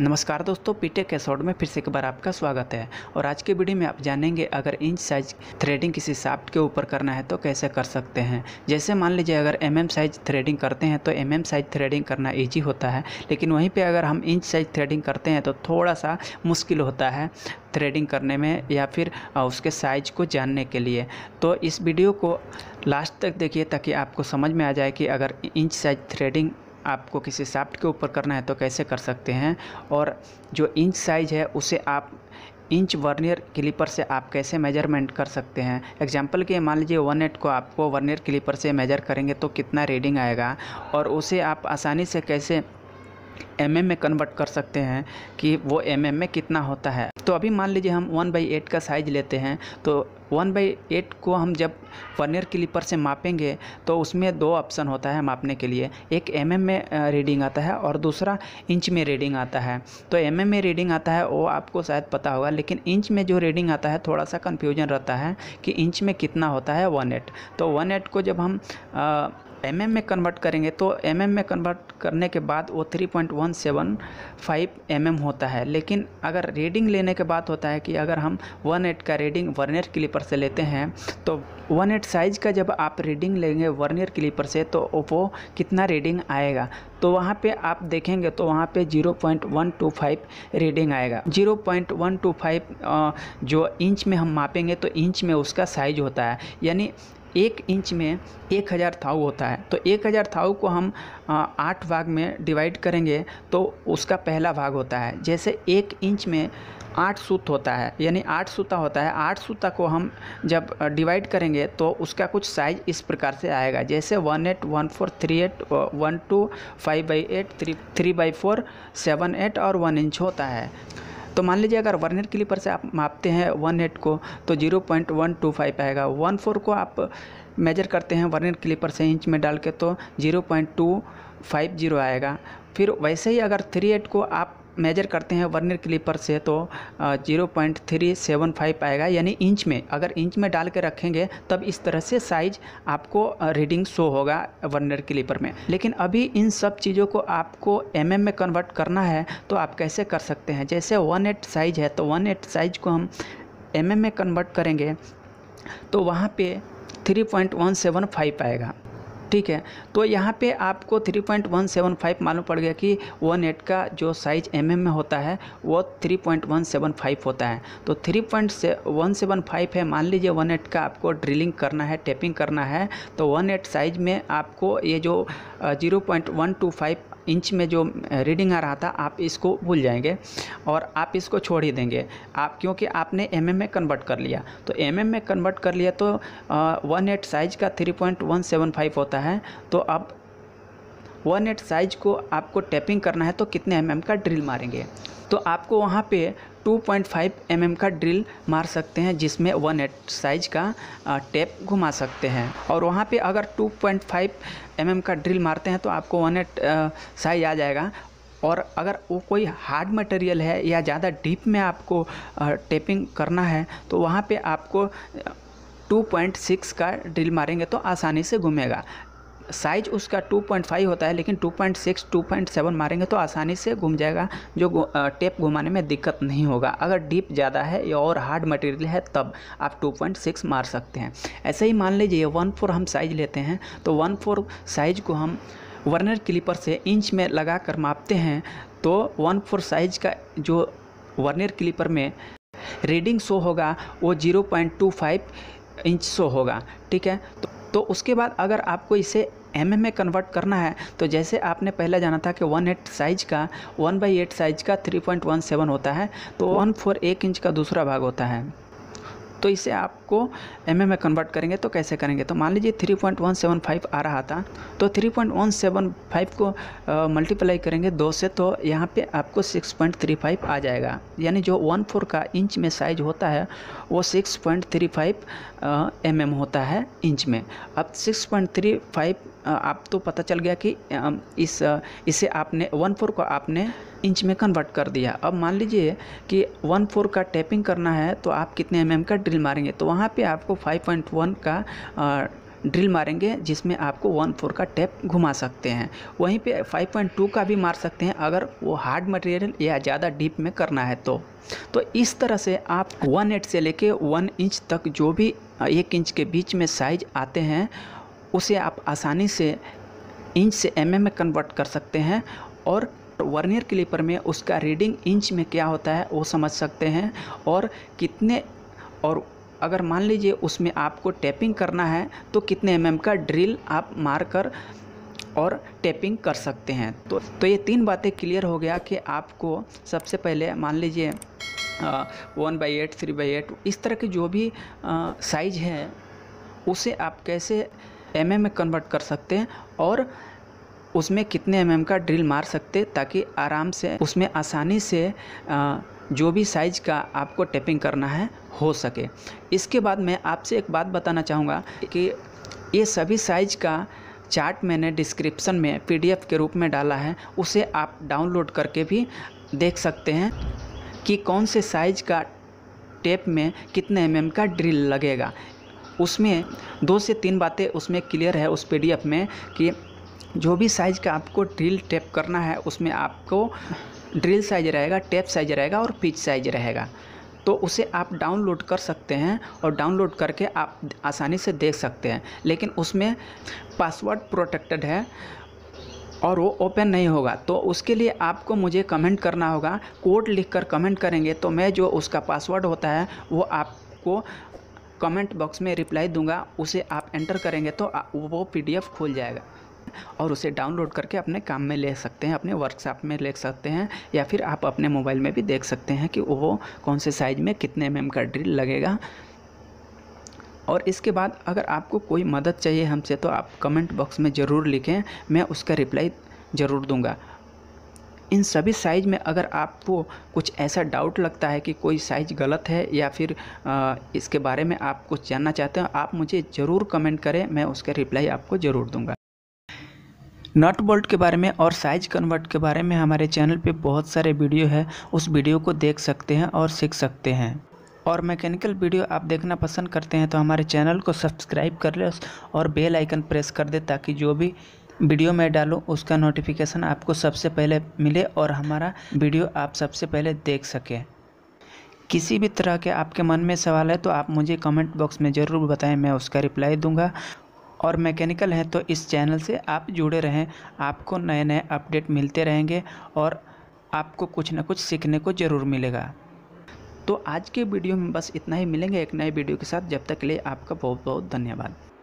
नमस्कार दोस्तों पीटेक एसोड में फिर से एक बार आपका स्वागत है और आज के वीडियो में आप जानेंगे अगर इंच साइज थ्रेडिंग किसी साफ्ट के ऊपर करना है तो कैसे कर सकते हैं जैसे मान लीजिए अगर एम एम साइज थ्रेडिंग करते हैं तो एम एम साइज थ्रेडिंग करना ईजी होता है लेकिन वहीं पर अगर हम इंच साइज थ्रेडिंग करते हैं तो थोड़ा सा मुश्किल होता है थ्रेडिंग करने में या फिर उसके साइज को जानने के लिए तो इस वीडियो को लास्ट तक देखिए ताकि आपको समझ में आ जाए कि अगर इंच साइज थ्रेडिंग आपको किसी साफ्ट के ऊपर करना है तो कैसे कर सकते हैं और जो इंच साइज़ है उसे आप इंच वर्नियर क्लिपर से आप कैसे मेजरमेंट कर सकते हैं एग्जाम्पल के मान लीजिए वन एट को आपको वर्नियर क्लिपर से मेजर करेंगे तो कितना रीडिंग आएगा और उसे आप आसानी से कैसे एम mm में कन्वर्ट कर सकते हैं कि वो एम mm में कितना होता है तो अभी मान लीजिए हम वन बाई एट का साइज़ लेते हैं तो वन बाई एट को हम जब वनियर क्लिपर से मापेंगे तो उसमें दो ऑप्शन होता है मापने के लिए एक एम mm में रीडिंग आता है और दूसरा इंच में रीडिंग आता है तो एम mm में रीडिंग आता है वो आपको शायद पता होगा लेकिन इंच में जो रीडिंग आता है थोड़ा सा कन्फ्यूजन रहता है कि इंच में कितना होता है वन एट तो वन एट को जब हम आ, एम mm में कन्वर्ट करेंगे तो एम mm में कन्वर्ट करने के बाद वो 3.175 पॉइंट mm होता है लेकिन अगर रीडिंग लेने के बाद होता है कि अगर हम वन का रीडिंग वर्नियर क्लिपर से लेते हैं तो वन एट साइज़ का जब आप रीडिंग लेंगे वर्नियर क्लिपर से तो वो कितना रीडिंग आएगा तो वहाँ पे आप देखेंगे तो वहाँ पे 0.125 रीडिंग आएगा 0.125 जो इंच में हम मापेंगे तो इंच में उसका साइज होता है यानी एक इंच में एक हज़ार थाऊ होता है तो एक हज़ार थाऊ को हम आठ भाग में डिवाइड करेंगे तो उसका पहला भाग होता है जैसे एक इंच में आठ सूत होता है यानी आठ सूता होता है आठ सूता को हम जब डिवाइड करेंगे तो उसका कुछ साइज इस प्रकार से आएगा जैसे one eight one four three eight one two five by eight three three by four seven eight और वन इंच होता है तो मान लीजिए अगर वन हेड क्लिपर से आप मापते हैं वन एट को तो zero point one two five आएगा वन फोर को आप मेजर करते हैं वन हेड क्लिपर से इंच में डाल के तो zero point two five zero आएगा फिर वैसे ही अगर थ्री एट को आप मेजर करते हैं वर्नियर क्लिपर से तो zero point three seven five आएगा यानी इंच में अगर इंच में डाल के रखेंगे तब इस तरह से साइज आपको रीडिंग शो होगा वर्नियर क्लिपर में लेकिन अभी इन सब चीज़ों को आपको एम mm में कन्वर्ट करना है तो आप कैसे कर सकते हैं जैसे वन एट साइज है तो वन एट साइज को हम एम mm में कन्वर्ट करेंगे तो वहाँ सेवन 3.175 आएगा ठीक है तो यहाँ पे आपको 3.175 मालूम पड़ गया कि वन एट का जो साइज एम mm में होता है वो 3.175 होता है तो 3.175 है मान लीजिए वन एट का आपको ड्रिलिंग करना है टेपिंग करना है तो वन एट साइज में आपको ये जो zero point one two five inch में जो रीडिंग आ रहा था आप इसको भूल जाएंगे और आप इसको छोड़ ही देंगे आप क्योंकि आपने एम में कन्वर्ट कर लिया तो एम में कन्वर्ट कर लिया तो वन एट साइज का three point one seven five होता है तो अब वन एट साइज को आपको टैपिंग करना है तो कितने एम mm का ड्रिल मारेंगे तो आपको वहाँ पे 2.5 mm का ड्रिल मार सकते हैं जिसमें वन एट साइज का टेप घुमा सकते हैं और वहाँ पे अगर 2.5 mm का ड्रिल मारते हैं तो आपको वन एट साइज आ जाएगा और अगर वो कोई हार्ड मटेरियल है या ज़्यादा डीप में आपको टेपिंग करना है तो वहाँ पे आपको 2.6 का ड्रिल मारेंगे तो आसानी से घूमेगा साइज उसका 2.5 होता है लेकिन 2.6 2.7 मारेंगे तो आसानी से घूम जाएगा जो टेप घुमाने में दिक्कत नहीं होगा अगर डीप ज़्यादा है या और हार्ड मटेरियल है तब आप 2.6 मार सकते हैं ऐसे ही मान लीजिए वन फोर हम साइज लेते हैं तो वन फोर साइज को हम वर्नर क्लिपर से इंच में लगा कर मापते हैं तो वन फोर साइज का जो वर्नर क्लिपर में रीडिंग शो होगा वो जीरो इंच शो होगा ठीक है तो तो उसके बाद अगर आपको इसे एम में कन्वर्ट करना है तो जैसे आपने पहले जाना था कि वन एट साइज का वन बाई एट साइज का थ्री पॉइंट वन सेवन होता है तो वन फोर एक इंच का दूसरा भाग होता है तो इसे आपको एम में कन्वर्ट करेंगे तो कैसे करेंगे तो मान लीजिए 3.175 आ रहा था तो 3.175 को मल्टीप्लाई करेंगे दो से तो यहाँ पे आपको 6.35 आ जाएगा यानी जो वन फोर का इंच में साइज होता है वो 6.35 पॉइंट mm होता है इंच में अब 6.35 आप तो पता चल गया कि इस इसे आपने वन फोर को आपने इंच में कन्वर्ट कर दिया अब मान लीजिए कि वन फोर का टैपिंग करना है तो आप कितने एम mm का ड्रिल मारेंगे तो वहाँ पे आपको 5.1 का ड्रिल मारेंगे जिसमें आपको वन फोर का टैप घुमा सकते हैं वहीं पे 5.2 का भी मार सकते हैं अगर वो हार्ड मटेरियल या ज़्यादा डीप में करना है तो तो इस तरह से आप वन एट से लेके वन इंच तक जो भी एक इंच के बीच में साइज आते हैं उसे आप आसानी से इंच से एम mm में कन्वर्ट कर सकते हैं और वर्नियर क्लिपर में उसका रीडिंग इंच में क्या होता है वो समझ सकते हैं और कितने और अगर मान लीजिए उसमें आपको टैपिंग करना है तो कितने एम का ड्रिल आप मार कर और टैपिंग कर सकते हैं तो तो ये तीन बातें क्लियर हो गया कि आपको सबसे पहले मान लीजिए one by eight three by eight इस तरह की जो भी साइज है उसे आप कैसे एम में कन्वर्ट कर सकते हैं और उसमें कितने एम mm का ड्रिल मार सकते ताकि आराम से उसमें आसानी से जो भी साइज का आपको टेपिंग करना है हो सके इसके बाद मैं आपसे एक बात बताना चाहूँगा कि ये सभी साइज का चार्ट मैंने डिस्क्रिप्शन में पीडीएफ के रूप में डाला है उसे आप डाउनलोड करके भी देख सकते हैं कि कौन से साइज का टेप में कितने एम का ड्रिल लगेगा उसमें दो से तीन बातें उसमें क्लियर है उस पीडीएफ में कि जो भी साइज़ का आपको ड्रिल टेप करना है उसमें आपको ड्रिल साइज रहेगा टेप साइज रहेगा और पिच साइज रहेगा तो उसे आप डाउनलोड कर सकते हैं और डाउनलोड करके आप आसानी से देख सकते हैं लेकिन उसमें पासवर्ड प्रोटेक्टेड है और वो ओपन नहीं होगा तो उसके लिए आपको मुझे कमेंट करना होगा कोड लिखकर कमेंट करेंगे तो मैं जो उसका पासवर्ड होता है वो आपको कमेंट बॉक्स में रिप्लाई दूंगा उसे आप एंटर करेंगे तो वो पीडीएफ खुल जाएगा और उसे डाउनलोड करके अपने काम में ले सकते हैं अपने वर्कशॉप में ले सकते हैं या फिर आप अपने मोबाइल में भी देख सकते हैं कि वो कौन से साइज़ में कितने एम का ड्रिल लगेगा और इसके बाद अगर आपको कोई मदद चाहिए हमसे तो आप कमेंट बॉक्स में ज़रूर लिखें मैं उसका रिप्लाई ज़रूर दूंगा इन सभी साइज़ में अगर आपको कुछ ऐसा डाउट लगता है कि कोई साइज़ गलत है या फिर आ, इसके बारे में आप कुछ जानना चाहते हैं आप मुझे ज़रूर कमेंट करें मैं उसका रिप्लाई आपको ज़रूर दूंगा नट बोल्ट के बारे में और साइज कन्वर्ट के बारे में हमारे चैनल पे बहुत सारे वीडियो है उस वीडियो को देख सकते हैं और सीख सकते हैं और मैकेनिकल वीडियो आप देखना पसंद करते हैं तो हमारे चैनल को सब्सक्राइब कर लें और बेल आइकन प्रेस कर दें ताकि जो भी वीडियो मैं डालूँ उसका नोटिफिकेशन आपको सबसे पहले मिले और हमारा वीडियो आप सबसे पहले देख सकें किसी भी तरह के आपके मन में सवाल है तो आप मुझे कमेंट बॉक्स में ज़रूर बताएं मैं उसका रिप्लाई दूंगा और मैकेनिकल हैं तो इस चैनल से आप जुड़े रहें आपको नए नए अपडेट मिलते रहेंगे और आपको कुछ ना कुछ सीखने को ज़रूर मिलेगा तो आज के वीडियो में बस इतना ही मिलेंगे एक नए वीडियो के साथ जब तक के लिए आपका बहुत बहुत धन्यवाद